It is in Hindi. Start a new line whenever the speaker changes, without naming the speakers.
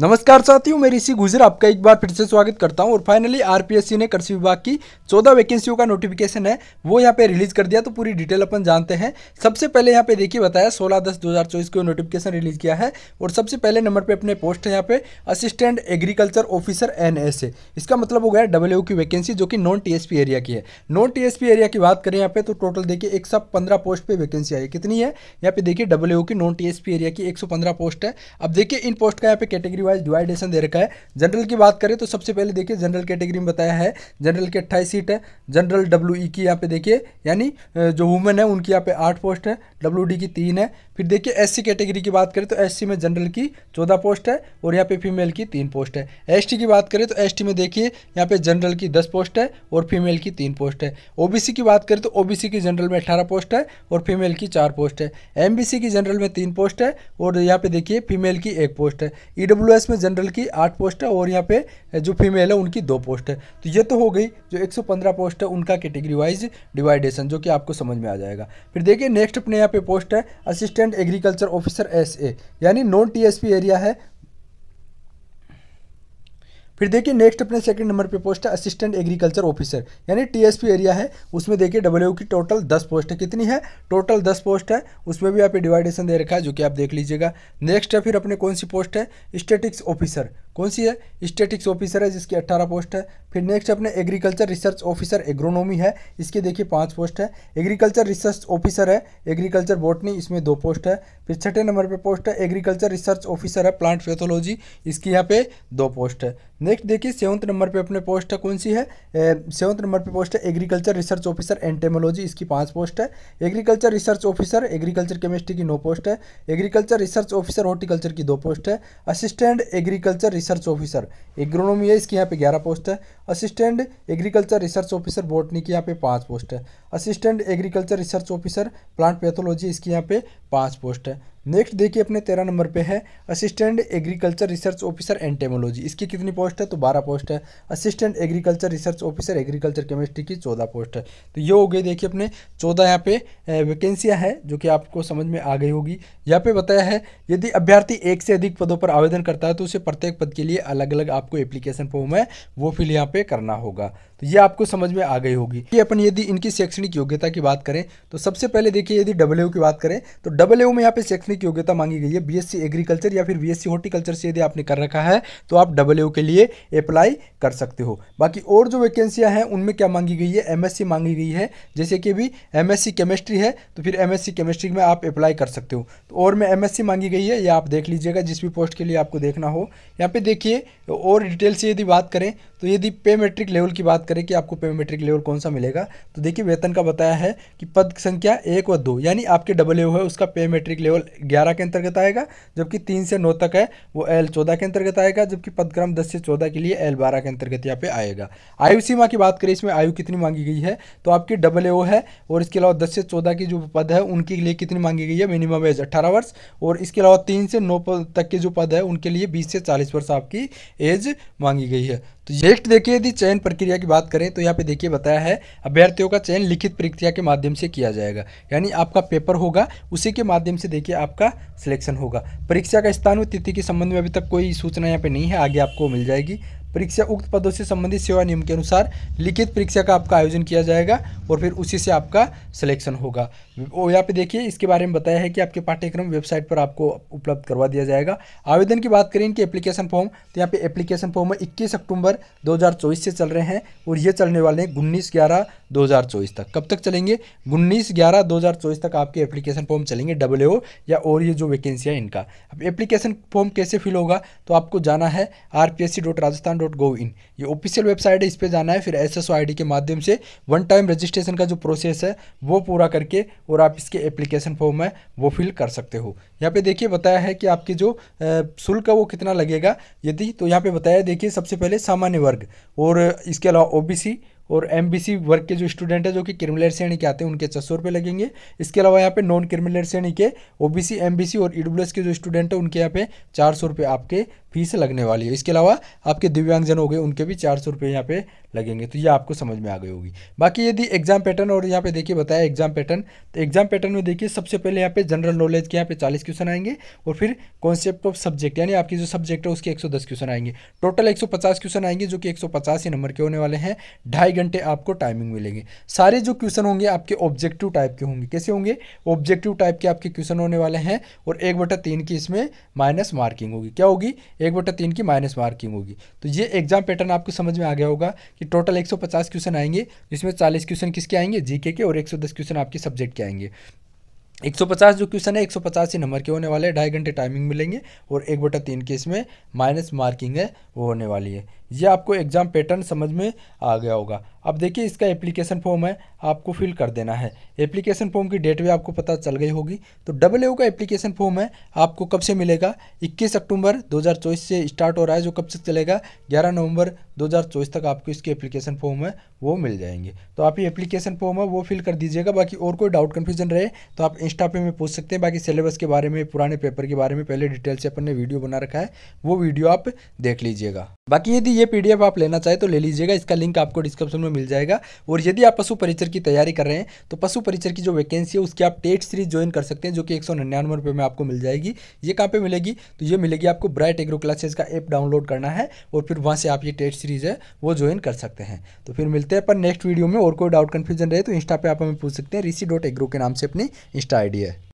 नमस्कार साथियों मैं ऋषि गुजर आपका एक बार फिर से स्वागत करता हूं और फाइनली आरपीएससी ने कृषि विभाग की 14 वैकेंसियों का नोटिफिकेशन है वो यहां पे रिलीज कर दिया तो पूरी डिटेल अपन जानते हैं सबसे पहले यहां पे देखिए बताया 16 दस 2024 को नोटिफिकेशन रिलीज किया है और सबसे पहले नंबर पर अपने पोस्ट है यहाँ पे असिस्टेंट एग्रीकल्चर ऑफिसर एन इसका मतलब हो गया डब्ल्यू की वैकेंसी जो कि नॉन टी एरिया की है नॉन टी एरिया की बात करें यहाँ पे तो टोटल देखिए एक पोस्ट पर वैकेंसी आई कितनी है यहाँ पे देखिए डब्ल्यू की नॉन टी एरिया की एक पोस्ट है अब देखिए इन पोस्ट का यहाँ पे कैटेगरी वाइज डिवाइडेशन दे रखा है जनरल की बात करें तो सबसे पहले देखिए जनरल कैटेगरी में बताया है जनरल की अट्ठाईस सीट है जनरल डब्ल्यू e की यहाँ पे देखिए यानी जो वुमेन है उनकी यहाँ पे आठ पोस्ट है डब्ल्यू की तीन है फिर देखिए एससी कैटेगरी की बात करें तो एससी में जनरल की चौदह पोस्ट है और यहाँ पे फीमेल की तीन पोस्ट है एसटी की बात करें तो एसटी में देखिए यहाँ पे जनरल की दस पोस्ट है और फीमेल की तीन पोस्ट है ओबीसी की बात करें तो ओबीसी की जनरल में अठारह पोस्ट है और फीमेल की चार पोस्ट है एम की जनरल में तीन पोस्ट है और यहाँ पे देखिए फीमेल की एक पोस्ट है ई e में जनरल की आठ पोस्ट है और यहाँ पे जो फीमेल है उनकी दो पोस्ट है तो ये तो हो गई जो एक पोस्ट है उनका कैटेगरी वाइज डिवाइडेशन जो कि आपको समझ में आ जाएगा फिर देखिए नेक्स्ट अपने यहाँ पे पोस्ट है assistant assistant agriculture officer S A यानी नॉन टीएसपी एरिया है फिर देखिए नेक्स्ट अपने सेकंड नंबर पे पोस्ट है असिस्टेंट एग्रीकल्चर ऑफिसर यानी टीएसपी एरिया है उसमें देखिए डब्ल्यू की टोटल दस पोस्ट है कितनी है टोटल दस पोस्ट है उसमें भी आप डिवाइडेशन दे रखा है जो कि आप देख लीजिएगा नेक्स्ट है फिर अपने कौन सी पोस्ट है स्टेटिक्स ऑफिसर कौन सी है स्टेटिक्स ऑफिसर है जिसकी 18 पोस्ट है फिर नेक्स्ट अपने एग्रीकल्चर रिसर्च ऑफिसर एग्रोनॉमी है इसके देखिए पांच पोस्ट है एग्रीकल्चर रिसर्च ऑफिसर है एग्रीकल्चर बॉटनी इसमें दो पोस्ट है फिर छठे नंबर पे पोस्ट है एग्रीकल्चर रिसर्च ऑफिसर है प्लांट पैथोलॉजी इसकी यहाँ पे दो पोस्ट है नेक्स्ट देखिए सेवंथ नंबर पर अपने पोस्ट है कौन सी है सेवंथ नंबर पर पोस्ट है एग्रीकल्चर रिसर्च ऑफिसर एंटेमोलॉजी इसकी पाँच पोस्ट है agriculture research officer agriculture chemistry की नौ पोस्ट है एग्रीकल्चर रिसर्च ऑफिसर हॉर्टिकल्चर की दो पोस्ट है assistant agriculture research officer agronomy है इसकी यहाँ पे ग्यारह पोस्ट है assistant agriculture research officer botany की यहाँ पे पाँच पोस्ट है assistant agriculture research officer plant pathology इसकी यहाँ पे पाँच पोस्ट है नेक्स्ट देखिए अपने तेरह नंबर पे है assistant agriculture research officer entomology इसकी कितनी पोस्ट है तो बारह पोस्ट है assistant agriculture research officer agriculture chemistry की चौदह पोस्ट है तो ये हो गई देखिए अपने चौदह यहाँ पे वैकेंसियाँ हैं जो कि आपको समझ में आ गई होगी यहाँ पे बताया है यदि अभ्यर्थी एक से अधिक पदों पर आवेदन करता है तो उसे प्रत्येक पद के लिए अलग अलग आपको एप्लीकेशन फॉर्म है वो फिल यहाँ पे करना होगा तो ये आपको समझ में आ गई होगी कि अपन यदि इनकी शैक्षणिक योग्यता की बात करें तो सबसे पहले देखिए यदि डब्ल्यू की बात करें तो डब्ल्यू में यहाँ पे शैक्षणिक योग्यता मांगी गई है बीएससी एग्रीकल्चर या फिर बीएससी हॉर्टिकल्चर से यदि आपने कर रखा है तो आप डब्ल्यू के लिए अप्लाई कर सकते हो बाकी और जो वैकेंसियाँ हैं उनमें क्या मांगी गई है एम मांगी गई है जैसे कि अभी एम केमिस्ट्री है तो फिर एम केमिस्ट्री में आप अप्लाई कर सकते हो तो और में एम मांगी गई है या आप देख लीजिएगा जिस भी पोस्ट के लिए आपको देखना हो यहाँ पे देखिए और डिटेल से यदि बात करें तो यदि पे मेट्रिक लेवल की बात बात करें कि आपको पेमेट्रिक लेवल कौन सा मिलेगा तो देखिए वेतन का बताया है कि पद संख्या एक व दो यानी आपके डबल ए है उसका पेमेट्रिक लेवल ग्यारह के अंतर्गत आएगा जबकि तीन से नौ तक है वो एल चौदह के अंतर्गत आएगा जबकि पदक्रम दस से चौदह के लिए एल बारह के अंतर्गत यहाँ पे आएगा आयु सीमा की बात करें इसमें आयु कितनी मांगी गई है तो आपकी डबल ए है और इसके अलावा दस से चौदह की जो पद है उनके लिए कितनी मांगी गई है मिनिमम एज अट्ठारह वर्ष और इसके अलावा तीन से नौ तक के जो पद है उनके लिए बीस से चालीस वर्ष आपकी एज मांगी गई है तो नेक्स्ट देखिए यदि चयन प्रक्रिया की बात करें तो यहाँ पे देखिए बताया है अभ्यर्थियों का चयन लिखित प्रक्रिया के माध्यम से किया जाएगा यानी आपका पेपर होगा उसी के माध्यम से देखिए आपका सिलेक्शन होगा परीक्षा का स्थान व तिथि के संबंध में अभी तक कोई सूचना यहाँ पे नहीं है आगे आपको मिल जाएगी परीक्षा उक्त पदों से संबंधित सेवा नियम के अनुसार लिखित परीक्षा का आपका आयोजन किया जाएगा और फिर उसी से आपका सिलेक्शन होगा और यहाँ पे देखिए इसके बारे में बताया है कि आपके पाठ्यक्रम वेबसाइट पर आपको उपलब्ध करवा दिया जाएगा आवेदन की बात करें इनके एप्लीकेशन फॉर्म तो यहाँ पे एप्लीकेशन फॉर्म इक्कीस अक्टूबर दो से चल रहे हैं और ये चलने वाले हैं उन्नीस ग्यारह दो तक कब तक चलेंगे उन्नीस ग्यारह दो तक आपके एप्लीकेशन फॉर्म चलेंगे डबल या और ये जो वैकेंसी है इनका अब एप्लीकेशन फॉर्म कैसे फिल होगा तो आपको जाना है R P S C dot Rajasthan dot gov in ये ऑफिशियल वेबसाइट है इस पर जाना है फिर एस एस के माध्यम से वन टाइम रजिस्ट्रेशन का जो प्रोसेस है वो पूरा करके और आप इसके एप्लीकेशन फॉर्म है वो फिल कर सकते हो यहाँ पे देखिए बताया है कि आपके जो शुल्क है वो कितना लगेगा यदि तो यहाँ पे बताया देखिए सबसे पहले सामान्य वर्ग और इसके अलावा ओबीसी और एम वर्ग के जो स्टूडेंट है जो कि क्रिमिनल श्रेणी के आते हैं उनके छः सौ रुपये लगेंगे इसके अलावा यहाँ पे नॉन क्रिमिनल श्रेणी के O B C M B C और ई e के जो स्टूडेंट हैं उनके यहाँ पे चार सौ रुपये आपके फीस लगने वाली है इसके अलावा आपके दिव्यांगजन हो गए उनके भी चार सौ रुपये यहाँ पे लगेंगे तो ये आपको समझ में आ गई होगी बाकी यदि एग्जाम पैटर्न और यहाँ पे देखिए बताया एग्जाम पैटर्न तो एग्जाम पैटर्न में देखिए सबसे पहले यहाँ पे जनरल नॉलेज के यहाँ पे चालीस क्वेश्चन आएंगे और फिर कॉन्सेप्ट ऑफ सब्जेक्ट यानी आपकी जो सब्जेक्ट है उसके एक सौ दस क्वेश्चन आएंगे टोटल एक सौ पचास क्वेश्चन आएंगे जो कि एक सौ पचास ही नंबर के होने वाले हैं ढाई घंटे आपको टाइमिंग मिलेंगे सारे जो क्वेश्चन होंगे आपके ऑब्जेक्टिव टाइप के होंगे कैसे होंगे ऑब्जेक्टिव टाइप के आपके क्वेश्चन होने वाले हैं और एक बटा तीन की इसमें माइनस मार्किंग होगी क्या होगी एक बटा तीन की माइनस मार्किंग होगी तो ये एग्जाम पैटर्न आपको समझ में आ गया होगा कि टोटल 150 क्वेश्चन आएंगे जिसमें 40 क्वेश्चन किसके आएंगे जीके के और 110 क्वेश्चन आपके सब्जेक्ट के आएंगे 150 जो क्वेश्चन है एक ही नंबर के होने वाले हैं ढाई घंटे टाइमिंग मिलेंगे और एक बटा तीन के इसमें माइनस मार्किंग है वो होने वाली है ये आपको एग्ज़ाम पैटर्न समझ में आ गया होगा अब देखिए इसका एप्लीकेशन फॉर्म है आपको फिल कर देना है एप्लीकेशन फॉर्म की डेट भी आपको पता चल गई होगी तो डबल ए का एप्लीकेशन फॉर्म है आपको कब से मिलेगा 21 अक्टूबर 2024 से स्टार्ट हो रहा है जो कब से चलेगा 11 नवंबर 2024 तक आपको इसके एप्लीकेशन फॉर्म है वो मिल जाएंगे तो आप ये एप्लीकेशन फॉर्म है वो फिल कर दीजिएगा बाकी और कोई डाउट कन्फ्यूजन रहे तो आप इंस्टा पे में पूछ सकते हैं बाकी सिलेबस के बारे में पुराने पेपर के बारे में पहले डिटेल से अपन ने वीडियो बना रखा है वो वीडियो आप देख लीजिएगा बाकी यदि ये पीडीएफ आप लेना चाहे तो ले लीजिएगा इसका लिंक आपको डिस्क्रिप्शन में मिल जाएगा और यदि आप पशु परिचर की तैयारी कर रहे हैं तो पशु परिचर की जो वैकेंसी है उसकी आप टेट सीरीज ज्वाइन कर सकते हैं जो कि एक सौ निन्यानवे रुपये में आपको मिल जाएगी ये कहाँ पे मिलेगी तो ये मिलेगी आपको ब्राइट एग्रो क्लासेज का ऐप डाउनलोड करना है और फिर वहाँ से आप ये टेट सीरीज है वो ज्वाइन कर सकते हैं तो फिर मिलते हैं पर नेक्स्ट वीडियो में और कोई डाउट कन्फ्यूजन रहे तो इंस्टा पर आप हमें पूछ सकते हैं ऋषि डॉट एग्रो के नाम से अपनी इंस्टा आई है